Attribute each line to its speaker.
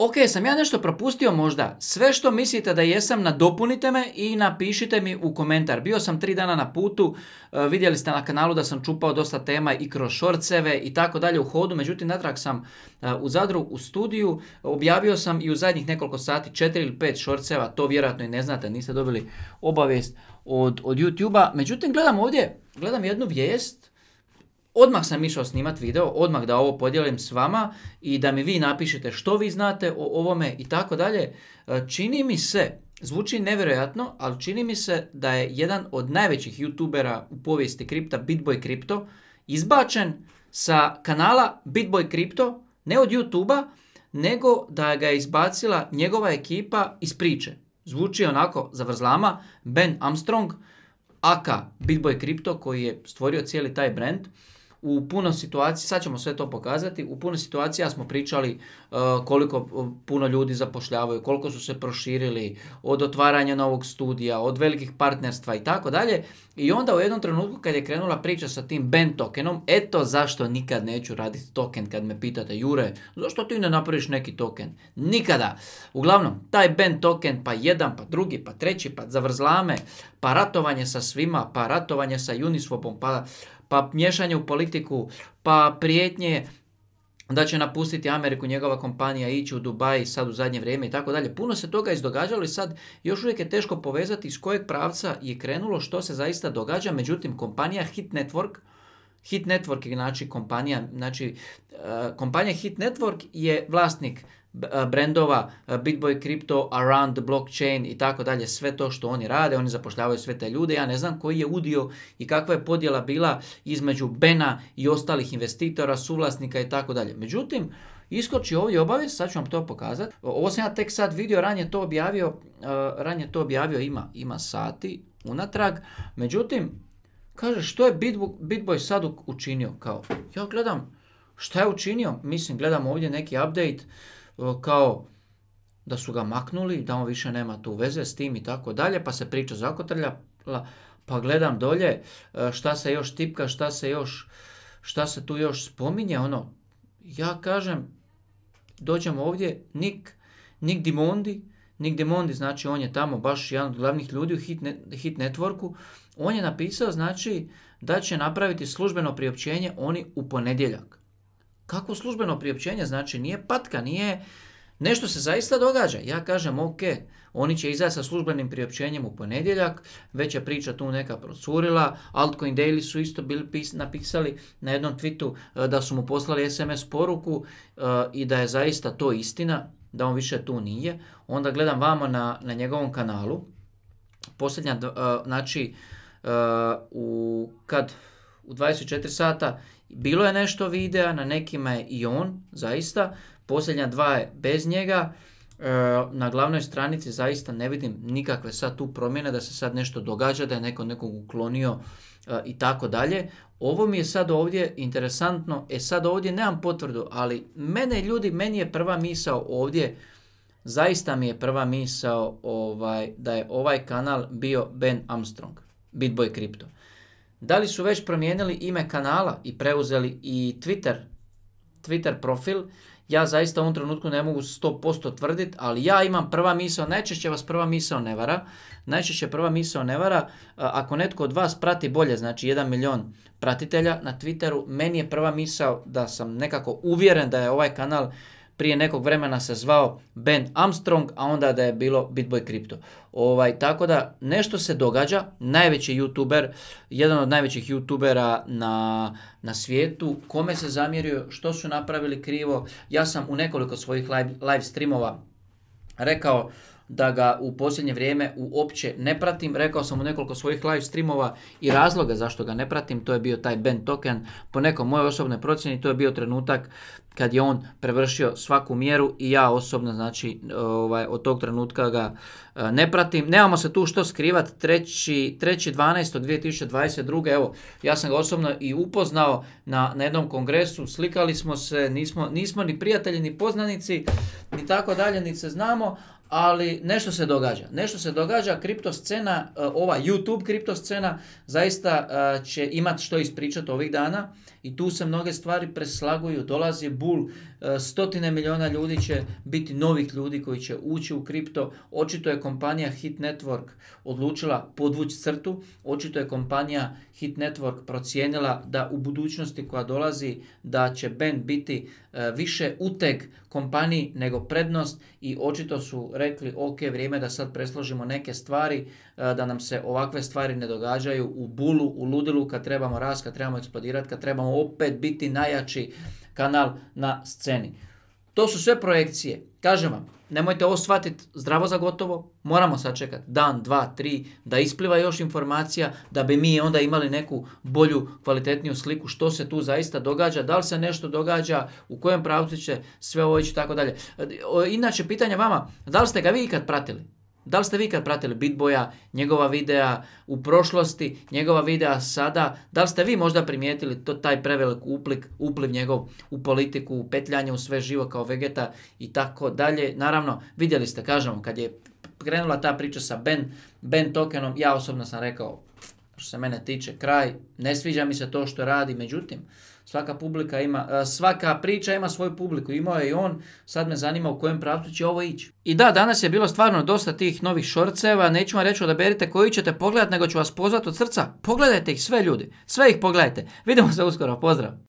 Speaker 1: Ok, sam ja nešto propustio možda. Sve što mislite da jesam, nadopunite me i napišite mi u komentar. Bio sam tri dana na putu, e, vidjeli ste na kanalu da sam čupao dosta tema i kroz šorceve i tako dalje u hodu, međutim natrag sam e, u Zadru u studiju, objavio sam i u zadnjih nekoliko sati četiri ili pet šorceva, to vjerojatno i ne znate, niste dobili obavijest od, od YouTube-a. Međutim, gledam ovdje, gledam jednu vijest odmah sam išao snimat video, odmah da ovo podijelim s vama i da mi vi napišete što vi znate o ovome i tako dalje. E, čini mi se, zvuči nevjerojatno, ali čini mi se da je jedan od najvećih youtubera u povijesti kripta, Bitboy Crypto, izbačen sa kanala Bitboy Crypto, ne od youtube nego da ga je izbacila njegova ekipa iz priče. Zvuči onako zavrzlama, Ben Armstrong, aka Bitboy Crypto koji je stvorio cijeli taj brand, u puno situaciji, sad ćemo sve to pokazati, u puno situacija smo pričali e, koliko e, puno ljudi zapošljavaju, koliko su se proširili od otvaranja novog studija, od velikih partnerstva i tako dalje. I onda u jednom trenutku kad je krenula priča sa tim band tokenom, eto zašto nikad neću raditi token kad me pitate Jure, zašto ti ne napraviš neki token? Nikada. Uglavnom, taj Ben token pa jedan, pa drugi, pa treći, pa zavrzlame, pa ratovanje sa svima, pa ratovanje sa Uniswapom, pa pa miješanje u politiku, pa prijetnje da će napustiti Ameriku, njegova kompanija ići u Dubaj sad u zadnje vrijeme i tako dalje. Puno se toga izdogađalo i sad još uvijek je teško povezati iz kojeg pravca je krenulo, što se zaista događa. Međutim, kompanija Hit Network Hit Network, znači kompanija, znači eh, kompanija Hit Network je vlasnik eh, brendova eh, Bitboy Crypto, Around Blockchain i tako dalje, sve to što oni rade, oni zapošljavaju sve te ljude, ja ne znam koji je udio i kakva je podjela bila između Bena i ostalih investitora, suvlasnika i tako dalje. Međutim, iskoči ovdje obavijest, sad ću vam to pokazati. Ovo sam ja tek sad vidio, ranije to objavio, ranije to objavio ima, ima sati unatrag. Međutim, Kaže, što je Bitboy sad učinio? Kao, ja gledam, šta je učinio? Mislim, gledam ovdje neki update, e, kao da su ga maknuli, da on više nema tu veze s tim i tako dalje, pa se priča zakotrljala, pa gledam dolje e, šta se još tipka, šta se još, šta se tu još spominje, ono, ja kažem, dođem ovdje, nik Nick Dimondi, Nick Mondi, znači on je tamo baš jedan od glavnih ljudi u hit, hit networku, on je napisao znači da će napraviti službeno priopćenje oni u ponedjeljak. Kako službeno priopćenje? Znači nije patka, nije Nešto se zaista događa. Ja kažem, ok, oni će izaći sa službenim priopćenjem u ponedjeljak, već je priča tu neka procurila, Altcoin Daily su isto bili napisali na jednom tweetu e, da su mu poslali SMS poruku e, i da je zaista to istina, da on više tu nije. Onda gledam vamo na, na njegovom kanalu, posljednja, e, znači, u, kad, u 24 sata bilo je nešto videa, na nekima je i on, zaista, posljednja dva je bez njega. E, na glavnoj stranici zaista ne vidim nikakve sad tu promjene da se sad nešto događa, da je neko nekog uklonio e, i tako dalje. Ovo mi je sad ovdje interesantno, e sad ovdje nemam potvrdu, ali mene ljudi, meni je prva misao ovdje, zaista mi je prva misao ovaj, da je ovaj kanal bio Ben Armstrong, Bitboy Crypto. Da li su već promijenili ime kanala i preuzeli i Twitter, Twitter profil, ja zaista u ovom trenutku ne mogu 100% tvrditi, ali ja imam prva misao, najčešće vas prva misao ne vara, najčešće prva misao ne vara, ako netko od vas prati bolje, znači 1 milion pratitelja na Twitteru, meni je prva misao da sam nekako uvjeren da je ovaj kanal prije nekog vremena se zvao Ben Armstrong, a onda da je bilo Bitboy Crypto. Ovaj, tako da nešto se događa, najveći youtuber, jedan od najvećih youtubera na, na svijetu, kome se zamjerio, što su napravili krivo. Ja sam u nekoliko svojih live, live streamova rekao da ga u posljednje vrijeme uopće ne pratim. Rekao sam u nekoliko svojih live streamova i razloga zašto ga ne pratim, to je bio taj Ben Token. Po nekom moje osobne procjeni to je bio trenutak kad je on prevršio svaku mjeru i ja osobno znači ovaj, od tog trenutka ga eh, ne pratim. Nemamo se tu što skrivat, 3.12.2022. Evo, ja sam ga osobno i upoznao na, na jednom kongresu, slikali smo se, nismo, nismo ni prijatelji, ni poznanici, ni tako dalje, ni se znamo, ali nešto se događa. Nešto se događa, kripto scena, e, ova YouTube scena zaista e, će imati što ispričati ovih dana i tu se mnoge stvari preslaguju, dolazi bull stotine milijuna ljudi će biti novih ljudi koji će ući u kripto. Očito je kompanija Hit Network odlučila podvući crtu, očito je kompanija Hit Network procijenila da u budućnosti koja dolazi da će Ben biti e, više uteg kompaniji nego prednost i očito su rekli ok, vrijeme da sad presložimo neke stvari E, da nam se ovakve stvari ne događaju u bulu, u ludilu, kad trebamo rast, kad trebamo eksplodirati, kad trebamo opet biti najjači kanal na sceni. To su sve projekcije. Kažem vam, nemojte ovo shvatiti zdravo za gotovo, moramo čekati dan, dva, tri, da ispliva još informacija, da bi mi onda imali neku bolju, kvalitetniju sliku što se tu zaista događa, da li se nešto događa, u kojem pravcu će sve ovo ići i tako dalje. E, inače, pitanje vama, da li ste ga vi ikad pratili? Da li ste vi kad pratili Bitboja, njegova videa u prošlosti, njegova videa sada, da li ste vi možda primijetili to, taj prevelik uplik, upliv njegov u politiku, u petljanje u sve živo kao vegeta i tako dalje. Naravno, vidjeli ste, kažem kad je krenula ta priča sa Ben, Ben tokenom, ja osobno sam rekao, što se mene tiče, kraj, ne sviđa mi se to što radi, međutim, Svaka publika ima, e, svaka priča ima svoju publiku. Imao je i on, sad me zanima u kojem pravcu će ovo ići. I da, danas je bilo stvarno dosta tih novih šorceva, neću vam reći odaberite koji ćete pogledati, nego ću vas pozvati od srca. Pogledajte ih sve ljudi, sve ih pogledajte. Vidimo se uskoro, pozdrav!